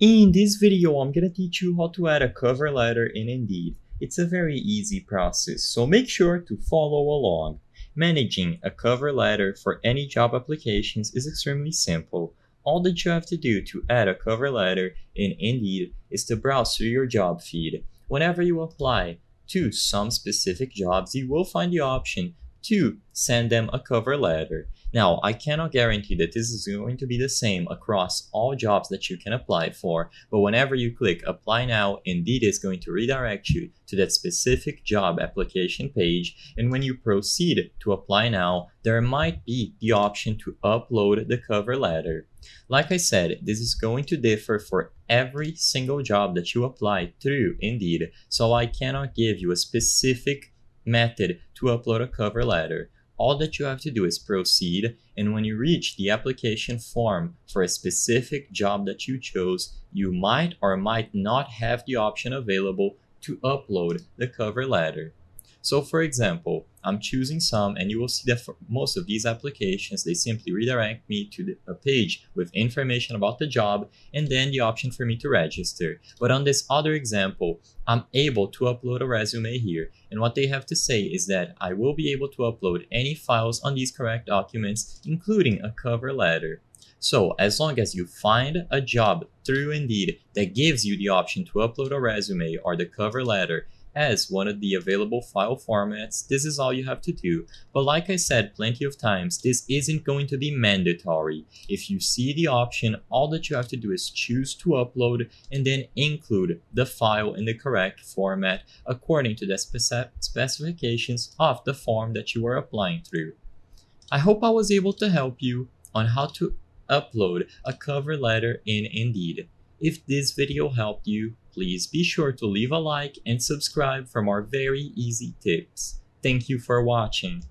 In this video, I'm gonna teach you how to add a cover letter in Indeed. It's a very easy process, so make sure to follow along. Managing a cover letter for any job applications is extremely simple. All that you have to do to add a cover letter in Indeed is to browse through your job feed. Whenever you apply to some specific jobs, you will find the option Two, send them a cover letter. Now, I cannot guarantee that this is going to be the same across all jobs that you can apply for, but whenever you click apply now, Indeed is going to redirect you to that specific job application page. And when you proceed to apply now, there might be the option to upload the cover letter. Like I said, this is going to differ for every single job that you apply through Indeed, so I cannot give you a specific method to upload a cover letter. All that you have to do is proceed, and when you reach the application form for a specific job that you chose, you might or might not have the option available to upload the cover letter. So for example, I'm choosing some and you will see that for most of these applications, they simply redirect me to the, a page with information about the job and then the option for me to register. But on this other example, I'm able to upload a resume here. And what they have to say is that I will be able to upload any files on these correct documents, including a cover letter. So as long as you find a job through Indeed that gives you the option to upload a resume or the cover letter as one of the available file formats, this is all you have to do. But like I said plenty of times, this isn't going to be mandatory. If you see the option, all that you have to do is choose to upload and then include the file in the correct format according to the spec specifications of the form that you are applying through. I hope I was able to help you on how to upload a cover letter in Indeed. If this video helped you, please be sure to leave a like and subscribe for more very easy tips. Thank you for watching.